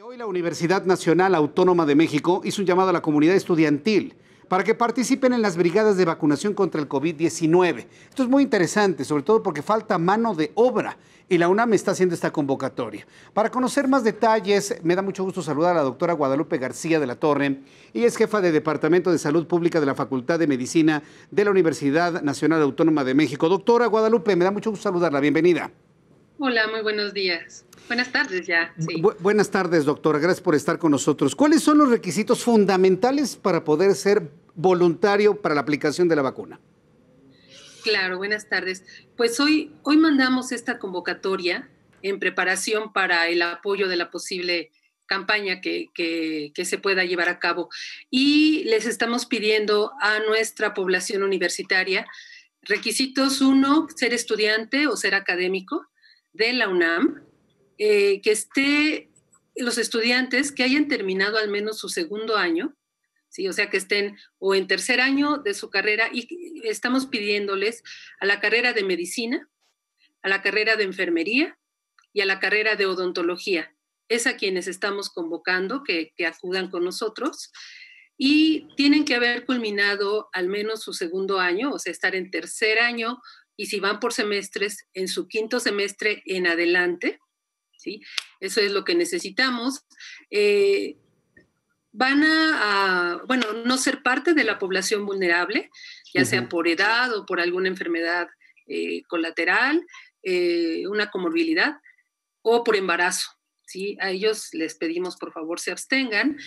hoy la Universidad Nacional Autónoma de México hizo un llamado a la comunidad estudiantil para que participen en las brigadas de vacunación contra el COVID-19. Esto es muy interesante, sobre todo porque falta mano de obra y la UNAM está haciendo esta convocatoria. Para conocer más detalles, me da mucho gusto saludar a la doctora Guadalupe García de la Torre. y es jefa de Departamento de Salud Pública de la Facultad de Medicina de la Universidad Nacional Autónoma de México. Doctora Guadalupe, me da mucho gusto saludarla. Bienvenida. Hola, muy buenos días. Buenas tardes ya. buenas tardes, doctora. Gracias por estar con nosotros. ¿Cuáles son los requisitos fundamentales para poder ser voluntario para la aplicación de la vacuna? Claro, buenas tardes. Pues hoy, hoy mandamos esta convocatoria en preparación para el apoyo de la posible campaña que, que, que, se pueda llevar a cabo. Y les estamos pidiendo a nuestra población universitaria requisitos, uno, ser estudiante o ser académico de la UNAM, eh, que esté los estudiantes que hayan terminado al menos su segundo año, ¿sí? o sea, que estén o en tercer año de su carrera, y estamos pidiéndoles a la carrera de medicina, a la carrera de enfermería y a la carrera de odontología. Es a quienes estamos convocando que, que acudan con nosotros y tienen que haber culminado al menos su segundo año, o sea, estar en tercer año y si van por semestres, en su quinto semestre en adelante, ¿sí? Eso es lo que necesitamos. Eh, van a, bueno, no ser parte de la población vulnerable, ya sea por edad o por alguna enfermedad eh, colateral, eh, una comorbilidad o por embarazo. ¿sí? A ellos les pedimos, por favor, se abstengan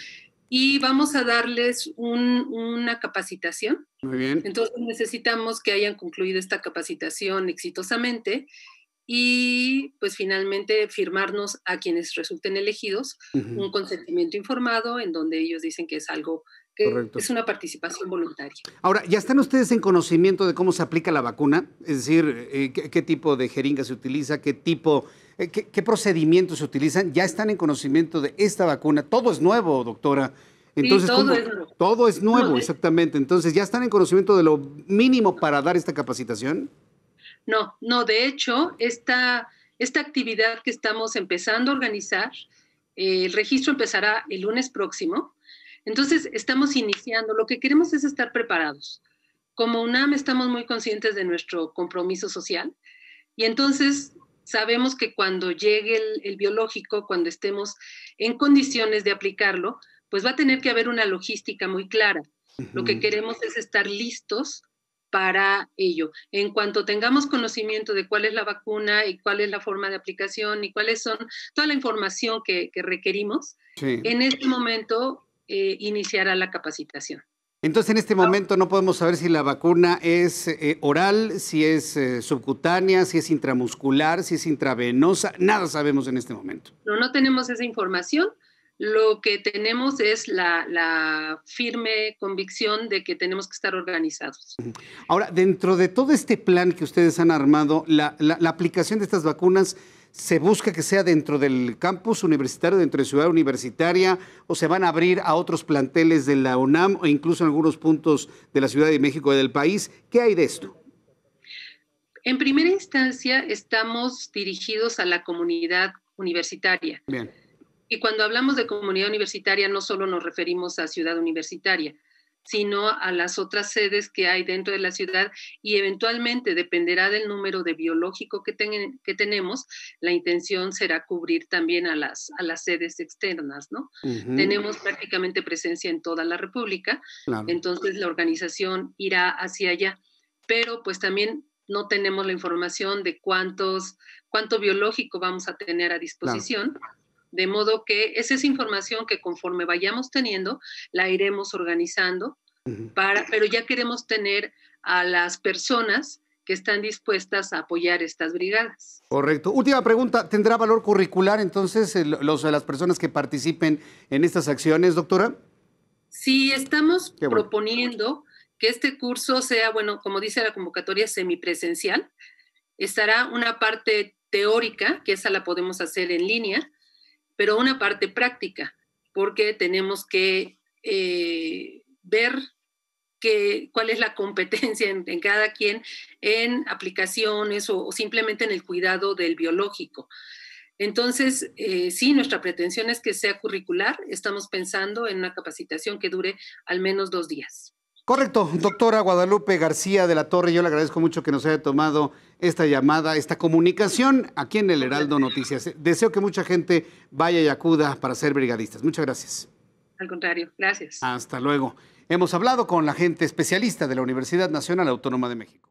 y vamos a darles una capacitación. Muy bien. Entonces necesitamos que hayan concluido esta capacitación exitosamente y pues finalmente firmarnos a quienes resulten elegidos un consentimiento informado en donde ellos dicen que es algo que es una participación voluntaria. Ahora, ¿ya están ustedes en conocimiento de cómo se aplica la vacuna? Es decir, eh, qué, tipo de jeringa se utiliza? ¿Qué tipo, eh, qué, procedimientos se utilizan? ¿Ya están en conocimiento de esta vacuna? Todo es nuevo, doctora. Entonces, todo, es nuevo. todo es nuevo, exactamente. Entonces, ¿ya están en conocimiento de lo mínimo para dar esta capacitación? No, no, de hecho, esta, esta actividad que estamos empezando a organizar, eh, el registro empezará el lunes próximo. Entonces, estamos iniciando. Lo que queremos es estar preparados. Como UNAM estamos muy conscientes de nuestro compromiso social y entonces sabemos que cuando llegue el, biológico, cuando estemos en condiciones de aplicarlo, pues va a tener que haber una logística muy clara. Lo que queremos es estar listos para ello. En cuanto tengamos conocimiento de cuál es la vacuna y cuál es la forma de aplicación y cuáles son toda la información que, requerimos, en este momento eh, iniciará la capacitación. Entonces, en este momento no podemos saber si la vacuna es eh, oral, si es eh, subcutánea, si es intramuscular, si es intravenosa, nada sabemos en este momento. No, no tenemos esa información lo que tenemos es la, firme convicción de que tenemos que estar organizados. Ahora, dentro de todo este plan que ustedes han armado, la, aplicación de estas vacunas se busca que sea dentro del campus universitario, dentro de Ciudad Universitaria, o se van a abrir a otros planteles de la UNAM o incluso en algunos puntos de la Ciudad de México y del país. ¿Qué hay de esto? En primera instancia, estamos dirigidos a la comunidad universitaria. Bien. Y cuando hablamos de comunidad universitaria, no solo nos referimos a ciudad universitaria, sino a las otras sedes que hay dentro de la ciudad y eventualmente dependerá del número de biológico que, que tenemos, la intención será cubrir también a las, a las sedes externas, ¿no? Tenemos prácticamente presencia en toda la República, entonces la organización irá hacia allá, pero pues también no tenemos la información de cuántos, cuánto biológico vamos a tener a disposición. De modo que es esa información que conforme vayamos teniendo, la iremos organizando, para, pero ya queremos tener a las personas que están dispuestas a apoyar estas brigadas. Correcto. Última pregunta, ¿tendrá valor curricular entonces los, las personas que participen en estas acciones, doctora? Sí, estamos proponiendo que este curso sea, bueno, como dice la convocatoria, semipresencial. Estará una parte teórica, que esa la podemos hacer en línea, pero una parte práctica, porque tenemos que eh, ver cuál es la competencia en, cada quien en aplicaciones o, simplemente en el cuidado del biológico. Entonces, eh, sí, nuestra pretensión es que sea curricular. Estamos pensando en una capacitación que dure al menos dos días. Correcto, doctora Guadalupe García de la Torre, yo le agradezco mucho que nos haya tomado esta llamada, esta comunicación aquí en el Heraldo Noticias. Deseo que mucha gente vaya y acuda para ser brigadistas. Muchas gracias. Al contrario, gracias. Hasta luego. Hemos hablado con la gente especialista de la Universidad Nacional Autónoma de México.